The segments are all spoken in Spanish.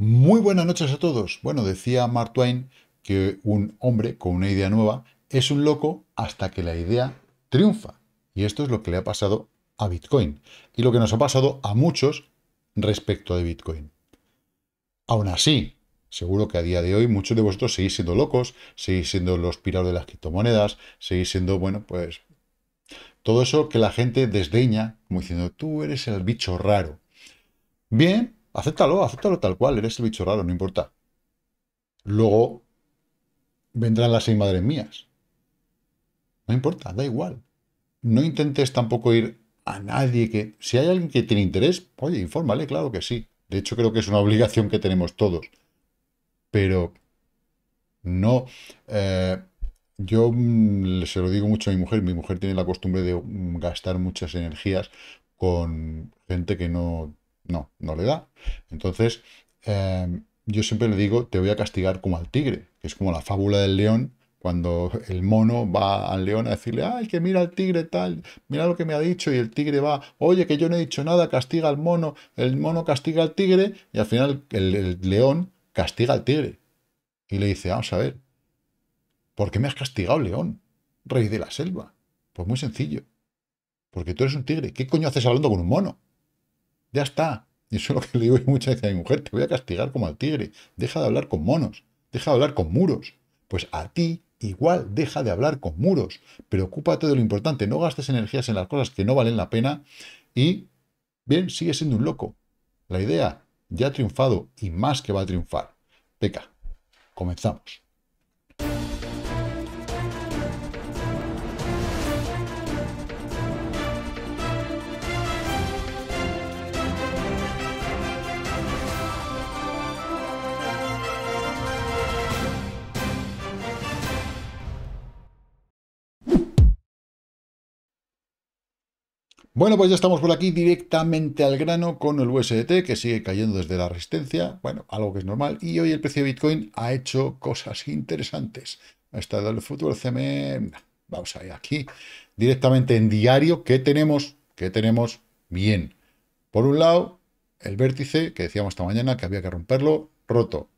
Muy buenas noches a todos. Bueno, decía Mark Twain que un hombre con una idea nueva es un loco hasta que la idea triunfa. Y esto es lo que le ha pasado a Bitcoin y lo que nos ha pasado a muchos respecto de Bitcoin. Aún así, seguro que a día de hoy muchos de vosotros seguís siendo locos, seguís siendo los pirados de las criptomonedas, seguís siendo, bueno, pues todo eso que la gente desdeña, como diciendo, tú eres el bicho raro. Bien, Acéptalo, acéptalo tal cual, eres el bicho raro, no importa. Luego vendrán las seis madres mías. No importa, da igual. No intentes tampoco ir a nadie que... Si hay alguien que tiene interés, oye, infórmale, claro que sí. De hecho, creo que es una obligación que tenemos todos. Pero no... Eh, yo mm, se lo digo mucho a mi mujer. Mi mujer tiene la costumbre de mm, gastar muchas energías con gente que no no, no le da. Entonces, em, yo siempre le digo, te voy a castigar como al tigre, que es como la fábula del león, cuando el mono va al león a decirle, ay, que mira al tigre tal, mira lo que me ha dicho, y el tigre va, oye, que yo no he dicho nada, castiga al mono, el mono castiga al tigre, y al final el, el león castiga al tigre. Y le dice, vamos a ver, ¿por qué me has castigado, león, rey de la selva? Pues muy sencillo, porque tú eres un tigre, ¿qué coño haces hablando con un mono? Ya está, y eso es lo que le digo muchas veces a mi mujer, te voy a castigar como al tigre, deja de hablar con monos, deja de hablar con muros. Pues a ti igual deja de hablar con muros, preocúpate de lo importante, no gastes energías en las cosas que no valen la pena y, bien, sigue siendo un loco. La idea ya ha triunfado y más que va a triunfar. Peca, comenzamos. Bueno, pues ya estamos por aquí directamente al grano con el USDT que sigue cayendo desde la resistencia, bueno, algo que es normal, y hoy el precio de Bitcoin ha hecho cosas interesantes. Ha estado el futuro CME, vamos a ir aquí directamente en diario, ¿qué tenemos? ¿Qué tenemos? Bien. Por un lado, el vértice que decíamos esta mañana que había que romperlo, roto.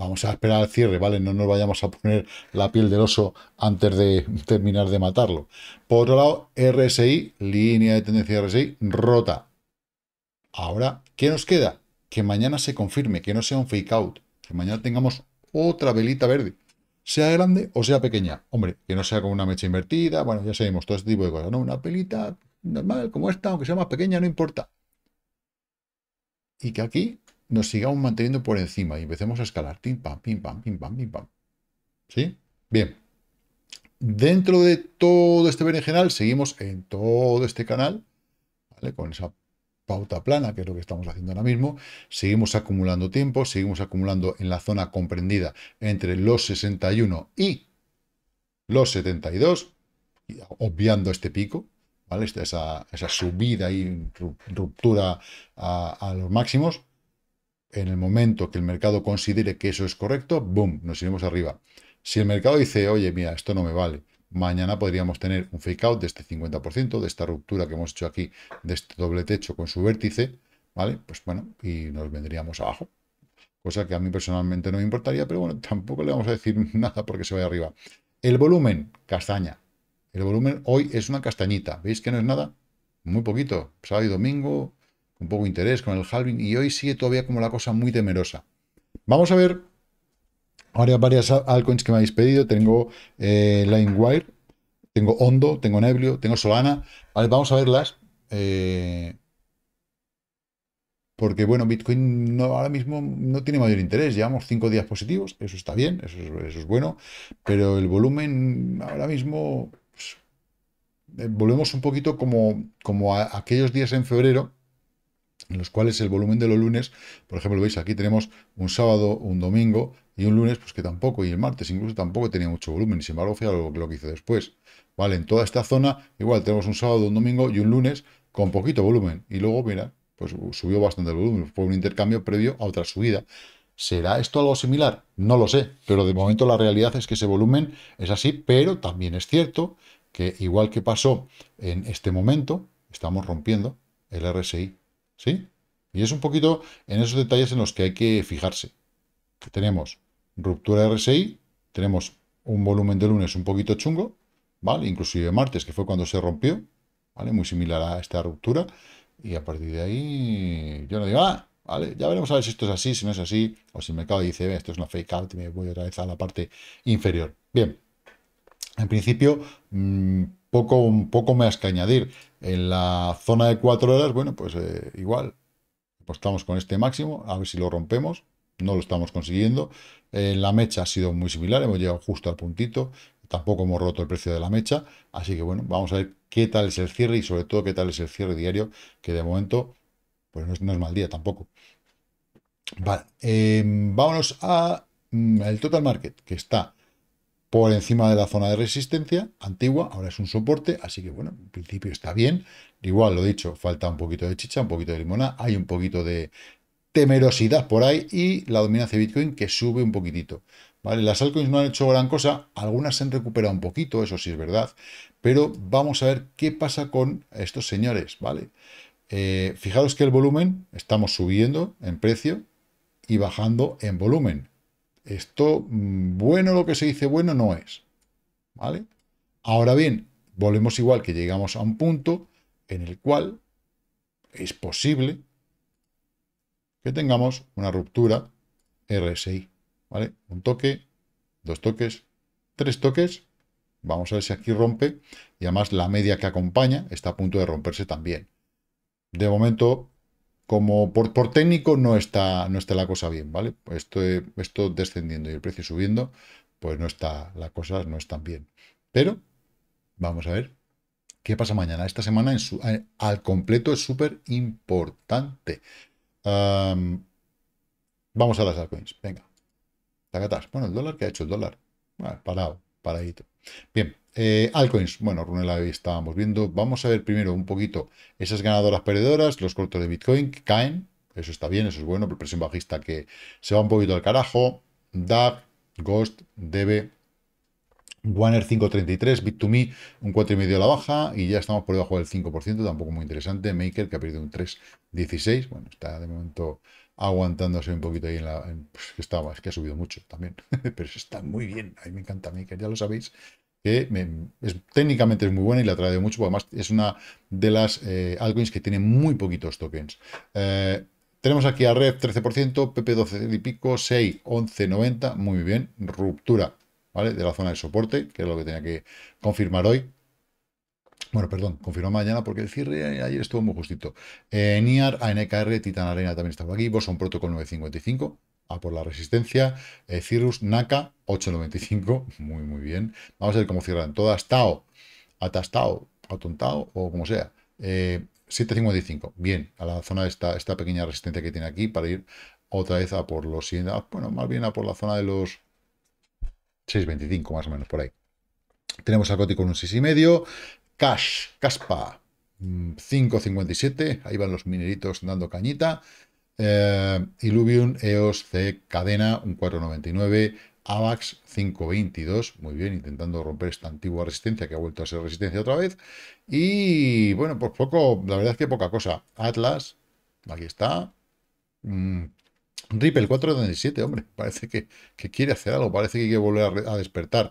Vamos a esperar al cierre, ¿vale? No nos vayamos a poner la piel del oso antes de terminar de matarlo. Por otro lado, RSI, línea de tendencia RSI, rota. Ahora, ¿qué nos queda? Que mañana se confirme, que no sea un fake out, que mañana tengamos otra velita verde, sea grande o sea pequeña. Hombre, que no sea como una mecha invertida, bueno, ya sabemos, todo este tipo de cosas, ¿no? Una pelita normal como esta, aunque sea más pequeña, no importa. Y que aquí nos sigamos manteniendo por encima y empecemos a escalar. tim pam, pim, pam, pam, pam. ¿Sí? Bien. Dentro de todo este berenjenal, seguimos en todo este canal, ¿vale? Con esa pauta plana, que es lo que estamos haciendo ahora mismo, seguimos acumulando tiempo, seguimos acumulando en la zona comprendida entre los 61 y los 72, obviando este pico, ¿vale? esa, esa subida y ruptura a los máximos, en el momento que el mercado considere que eso es correcto, boom, nos iremos arriba. Si el mercado dice, oye, mira, esto no me vale, mañana podríamos tener un fake out de este 50%, de esta ruptura que hemos hecho aquí, de este doble techo con su vértice, ¿vale? Pues bueno, y nos vendríamos abajo. Cosa que a mí personalmente no me importaría, pero bueno, tampoco le vamos a decir nada porque se vaya arriba. El volumen, castaña. El volumen hoy es una castañita. ¿Veis que no es nada? Muy poquito. Sábado y domingo, un poco interés, con el halving, y hoy sigue todavía como la cosa muy temerosa. Vamos a ver ahora varias altcoins que me habéis pedido. Tengo eh, LineWire, tengo Hondo, tengo Neblio, tengo Solana. vamos a verlas. Eh, porque, bueno, Bitcoin no, ahora mismo no tiene mayor interés. Llevamos cinco días positivos, eso está bien, eso es, bueno. Pero el volumen ahora mismo... Pues, eh, volvemos un poquito como, como aquellos días en febrero en los cuales el volumen de los lunes, por ejemplo, veis aquí tenemos un sábado, un domingo y un lunes, pues que tampoco, y el martes incluso tampoco tenía mucho volumen, y sin embargo, fíjate lo, lo que hice después. ¿Vale? En toda esta zona, igual tenemos un sábado, un domingo y un lunes con poquito volumen, y luego, mira, pues subió bastante el volumen, fue un intercambio previo a otra subida. ¿Será esto algo similar? No lo sé, pero de momento la realidad es que ese volumen es así, pero también es cierto que igual que pasó en este momento, estamos rompiendo el RSI ¿Sí? Y es un poquito en esos detalles en los que hay que fijarse. Tenemos ruptura RSI, tenemos un volumen de lunes un poquito chungo, ¿vale? Inclusive martes, que fue cuando se rompió, ¿vale? Muy similar a esta ruptura. Y a partir de ahí, yo no digo, ah, ¿vale? Ya veremos a ver si esto es así, si no es así, o si el mercado dice, esto es una fake out y me voy otra vez a la parte inferior. Bien. En principio, mm, poco, un poco más que añadir. En la zona de cuatro horas, bueno, pues eh, igual, estamos con este máximo, a ver si lo rompemos, no lo estamos consiguiendo. Eh, la mecha ha sido muy similar, hemos llegado justo al puntito, tampoco hemos roto el precio de la mecha, así que bueno, vamos a ver qué tal es el cierre y sobre todo qué tal es el cierre diario, que de momento pues no es, mal día tampoco. Vale, em, vámonos a mm, el total market, que está por encima de la zona de resistencia antigua, ahora es un soporte, así que bueno, en principio está bien. Igual, lo dicho, falta un poquito de chicha, un poquito de limonada, hay un poquito de temerosidad por ahí y la dominancia de Bitcoin que sube un poquitito. ¿vale? Las altcoins no han hecho gran cosa, algunas se han recuperado un poquito, eso sí es verdad, pero vamos a ver qué pasa con estos señores. ¿vale? Eh, fijaros que el volumen, estamos subiendo en precio y bajando en volumen. Esto, mm, bueno, lo que se dice bueno no es. ¿Vale? Ahora bien, volvemos igual que llegamos a un punto en el cual es posible que tengamos una ruptura RSI. ¿Vale? Un toque, dos toques, tres toques. Vamos a ver si aquí rompe. Y además la media que acompaña está a punto de romperse también. De momento como por, por técnico no está, no está la cosa bien, ¿vale? Esto, esto descendiendo y el precio subiendo, pues no está, las cosas no están bien. Pero vamos a ver qué pasa mañana. Esta semana eh, al completo es súper importante. vamos a las altcoins, venga. Bueno, el dólar, que ha hecho el dólar? Bueno, parado, paradito. Bien, eh, altcoins, bueno, Runela estábamos viendo. Vamos a ver primero un poquito esas ganadoras perdedoras, los cortos de Bitcoin que caen. Eso está bien, eso es bueno. Presión bajista que se va un poquito al carajo. DAG, Ghost, Debe, Warner 533, Bit2Me un 4,5 a la baja y ya estamos por debajo del 5%, tampoco muy interesante. Maker que ha perdido un 3,16, bueno, está de momento aguantándose un poquito ahí en la... Pues, que es que ha subido mucho también, pero eso está muy bien, a mí me encanta Maker, ya lo sabéis, que es, técnicamente es muy buena y la trae mucho, porque además es una de las eh, altcoins que tiene muy poquitos tokens. Eh, tenemos aquí a Red 13%, PP 12 y pico, 6, 11, 90, muy bien, ruptura ¿vale? de la zona de soporte, que es lo que tenía que confirmar hoy. Bueno, perdón, confirmó mañana porque el cierre ayer estuvo muy justito. Eh, NIAR, ANKR, Titan Arena también está por aquí, Boson Protocol 955, a por la resistencia. Eh, Cirrus Naka 8.95, muy muy bien. Vamos a ver cómo cierran todas. Tao, atastao, atontao o como sea. 7.55, eh, bien, a la zona de esta, esta pequeña resistencia que tiene aquí para ir otra vez a por los ah, bueno, más bien a por la zona de los 6.25 más o menos por ahí. Tenemos a Coti con un medio Cash, Caspa, 5.57, mm, ahí van los mineritos dando cañita, eh, Illuvium, EOS, C, Cadena, un 499, AVAX 522, muy bien, intentando romper esta antigua resistencia que ha vuelto a ser resistencia otra vez. Y bueno, pues poco, la verdad es que poca cosa. Atlas, aquí está. Mm, Ripple 4.27 hombre, parece que, quiere hacer algo, parece que quiere volver a, despertar.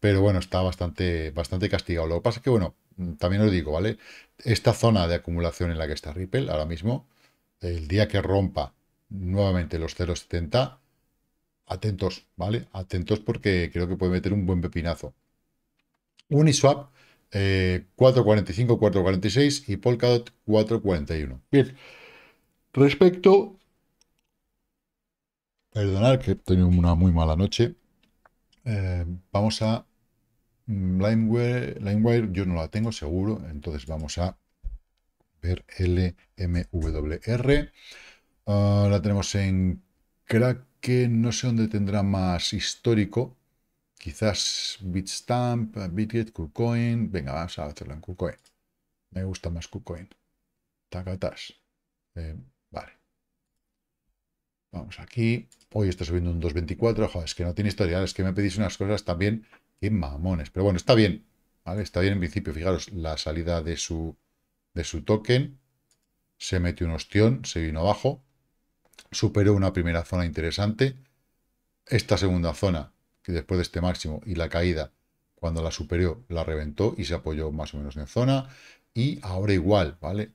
Pero bueno, está bastante, bastante castigado. Lo que pasa es que, bueno, mm, también os digo, ¿vale? Esta zona de acumulación en la que está Ripple ahora mismo, el día que rompa nuevamente los 0,70, atentos, ¿vale? Atentos porque creo que puede meter un buen pepinazo. Uniswap 4.45, eh, 4.46 y Polkadot 4.41. Bien, respecto... Perdonad que he tenido una muy mala noche. Eh, vamos a... Mm, LimeWire, LimeWire yo no la tengo seguro, entonces vamos a per LMWR. Ah, la tenemos en Kraken, no sé dónde tendrá más histórico. Quizás Bitstamp, Bitget, KuCoin. Venga, vamos a hacerlo en KuCoin. Me gusta más KuCoin. Tacatas. Eh, vale. Vamos aquí. Hoy está subiendo un 2.24. Joder, es que no tiene historial. Es que me pedís unas cosas también. Qué mamones. Pero bueno, está bien. ¿Vale? Está bien en principio. Fijaros la salida de su de su token, se metió un ostión, se vino abajo, superó una primera zona interesante, esta segunda zona, que después de este máximo y la caída, cuando la superó, la reventó y se apoyó más o menos en zona, y ahora igual, ¿vale?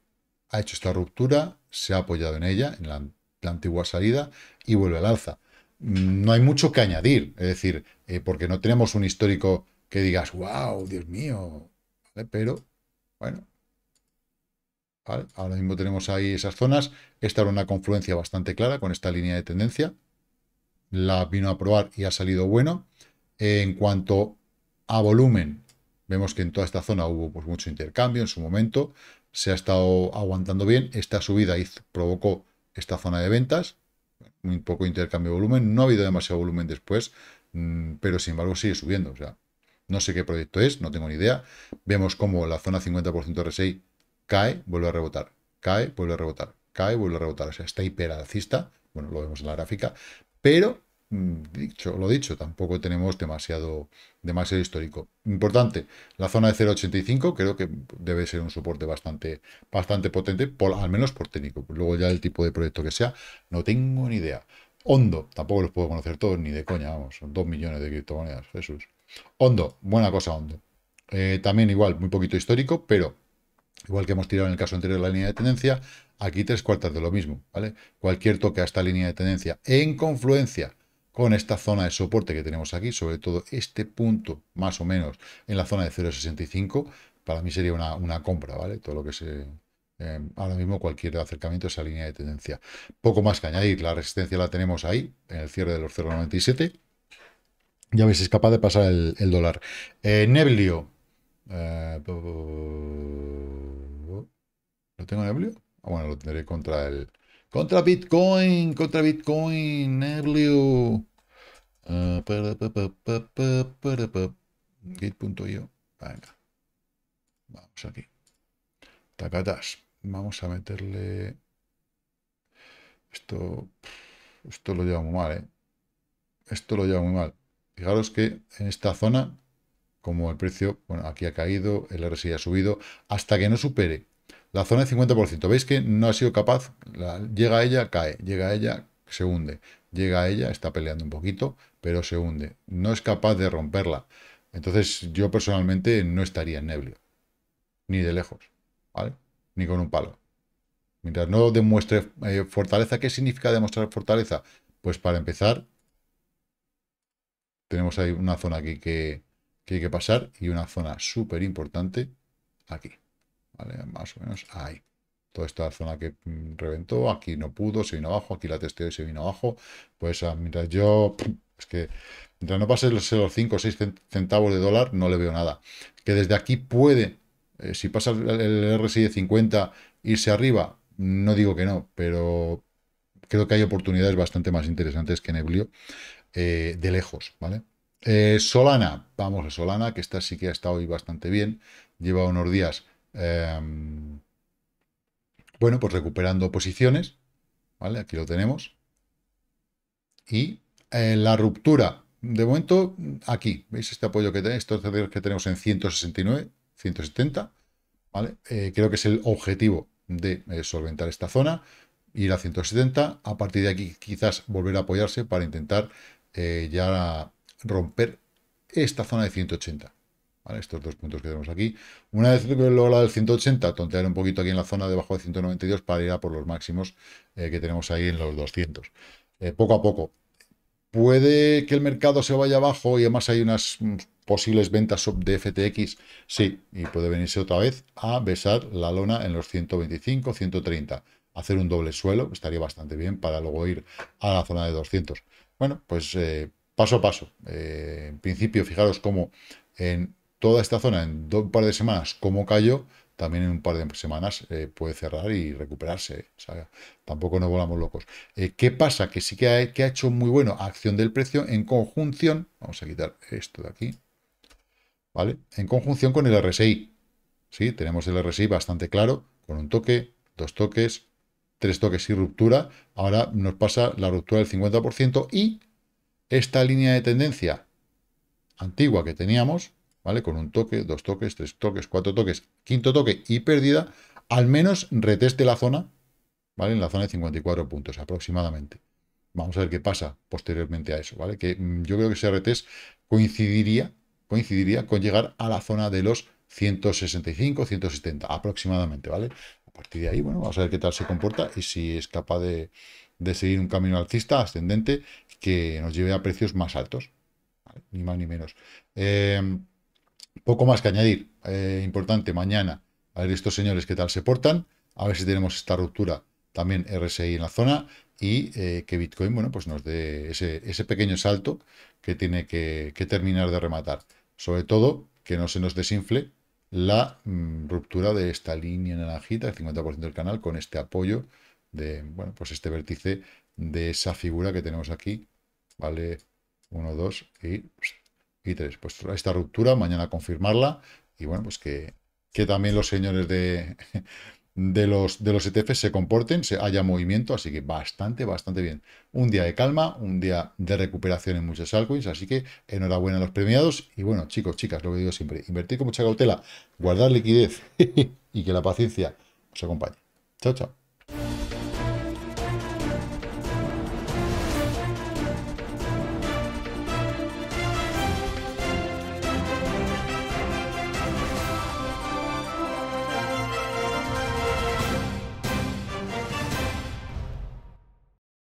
Ha hecho esta ruptura, se ha apoyado en ella, en la, antigua salida, y vuelve al alza. No hay mucho que añadir, es decir, eh, porque no tenemos un histórico que digas, wow, Dios mío, pero bueno, Ahora mismo tenemos ahí esas zonas. Esta era una confluencia bastante clara con esta línea de tendencia. La vino a probar y ha salido bueno. En cuanto a volumen, vemos que en toda esta zona hubo pues, mucho intercambio en su momento. Se ha estado aguantando bien. Esta subida provocó esta zona de ventas. Un poco intercambio de volumen. No ha habido demasiado volumen después, mm, pero sin embargo sigue subiendo. O sea, no sé qué proyecto es, no tengo ni idea. Vemos cómo la zona 50% RSI cae, vuelve a rebotar, cae, vuelve a rebotar, cae, vuelve a rebotar. O sea, está hiperalcista, bueno, lo vemos en la gráfica, pero mm, dicho, lo dicho, tampoco tenemos demasiado, demasiado histórico. Importante, la zona de 0.85 creo que debe ser un soporte bastante, bastante potente, al menos por técnico. Luego ya el tipo de proyecto que sea, no tengo ni idea. Hondo, tampoco los puedo conocer todos, ni de coña, vamos, son 2 millones de criptomonedas, Jesús. Hondo, buena cosa, Hondo. Eh, también igual, muy poquito histórico, pero Igual que hemos tirado en el caso anterior la línea de tendencia, aquí tres cuartas de lo mismo, ¿vale? Cualquier toque a esta línea de tendencia en confluencia con esta zona de soporte que tenemos aquí, sobre todo este punto, más o menos, en la zona de 0.65, para mí sería una, compra, ¿vale? Todo lo que se... Eh, ahora mismo cualquier acercamiento a esa línea de tendencia. Poco más que añadir, la resistencia la tenemos ahí, en el cierre de los 0.97. Ya veis, es capaz de pasar el, dólar. Eh, Neblio, eh, tengo en ah, bueno, lo tendré contra el... Contra Bitcoin, contra Bitcoin, Neblio. Ah, punto Venga. Vamos aquí. Tacatas. Vamos a meterle... Esto... Esto lo lleva muy mal, ¿eh? Esto lo lleva muy mal. Fijaros que en esta zona, como el precio, bueno, aquí ha caído, el RSI ha subido, hasta que no supere la zona de 50%, veis que no ha sido capaz, llega a ella, cae, llega a ella, se hunde, llega a ella, está peleando un poquito, pero se hunde, no es capaz de romperla. Entonces yo personalmente no estaría en Neblio, ni de lejos, Ni con un palo. Mientras no demuestre eh, fortaleza, ¿qué significa demostrar fortaleza? Pues para empezar, tenemos ahí una zona aquí que hay que pasar y una zona súper importante aquí. Más o menos ahí. Toda esta zona que mm, reventó, aquí no pudo, se vino abajo, aquí la testeo y se vino abajo. Pues ah, mientras yo, es que mientras no pase los 5 o 6 centavos de dólar, no le veo nada. Que desde aquí puede, eh, si pasa el RSI de 50, irse arriba, no digo que no, pero creo que hay oportunidades bastante más interesantes que Neblio eh, de lejos, ¿vale? Eh, Solana, vamos a Solana, que esta sí que ha estado hoy bastante bien, lleva unos días Em, bueno, pues recuperando posiciones, ¿vale? Aquí lo tenemos. Y eh, la ruptura, de momento, aquí, ¿veis este apoyo que tenemos, estos que tenemos en 169, 170, ¿vale? Eh, creo que es el objetivo de eh, solventar esta zona, ir a 170, a partir de aquí quizás volver a apoyarse para intentar ya romper esta zona de 180. Estos dos puntos que tenemos aquí. Una vez lo la del 180, tontear un poquito aquí en la zona debajo de 192 para ir a por los máximos eh, que tenemos ahí en los 200. Eh, poco a poco. ¿Puede que el mercado se vaya abajo y además hay unas mm, posibles ventas de FTX? Sí, y puede venirse otra vez a besar la lona en los 125, 130. Hacer un doble suelo estaría bastante bien para luego ir a la zona de 200. Bueno, pues eh, paso a paso. en principio, fijaros cómo en toda esta zona en un par de semanas, como cayó, también en un par de semanas eh, puede cerrar y recuperarse. ¿eh? tampoco nos volamos locos. Eh, ¿Qué pasa? Que sí que ha, hecho muy bueno acción del precio en conjunción. Vamos a quitar esto de aquí. ¿Vale? En conjunción con el RSI. ¿Sí? Tenemos el RSI bastante claro, con un toque, dos toques, tres toques y ruptura. Ahora nos pasa la ruptura del 50% y esta línea de tendencia antigua que teníamos, ¿vale? Con un toque, dos toques, tres toques, cuatro toques, quinto toque y pérdida, al menos reteste la zona, ¿vale? En la zona de 54 puntos aproximadamente. Vamos a ver qué pasa posteriormente a eso, ¿vale? Que mm, yo creo que ese retest coincidiría, coincidiría con llegar a la zona de los 165, 170 aproximadamente, ¿vale? A partir de ahí, bueno, vamos a ver qué tal se comporta y si es capaz de, seguir un camino alcista, ascendente, que nos lleve a precios más altos, ni más ni menos. Em, poco más que añadir. Eh, importante, mañana a ver estos señores qué tal se portan, a ver si tenemos esta ruptura también RSI en la zona y eh, que Bitcoin bueno, pues nos dé ese, pequeño salto que tiene que, terminar de rematar. Sobre todo, que no se nos desinfle la mm, ruptura de esta línea naranjita, el 50% del canal, con este apoyo de, bueno, pues este vértice de esa figura que tenemos aquí, ¿vale? 1, 2 y y tres, Pues esta ruptura, mañana confirmarla. Y bueno, pues que, que también los señores de, de, los, de los ETFs se comporten, se, haya movimiento. Así que bastante, bastante bien. Un día de calma, un día de recuperación en muchos altcoins. Así que enhorabuena a los premiados. Y bueno, chicos, chicas, lo que digo siempre, invertir con mucha cautela, guardar liquidez y que la paciencia os acompañe. Chao, chao.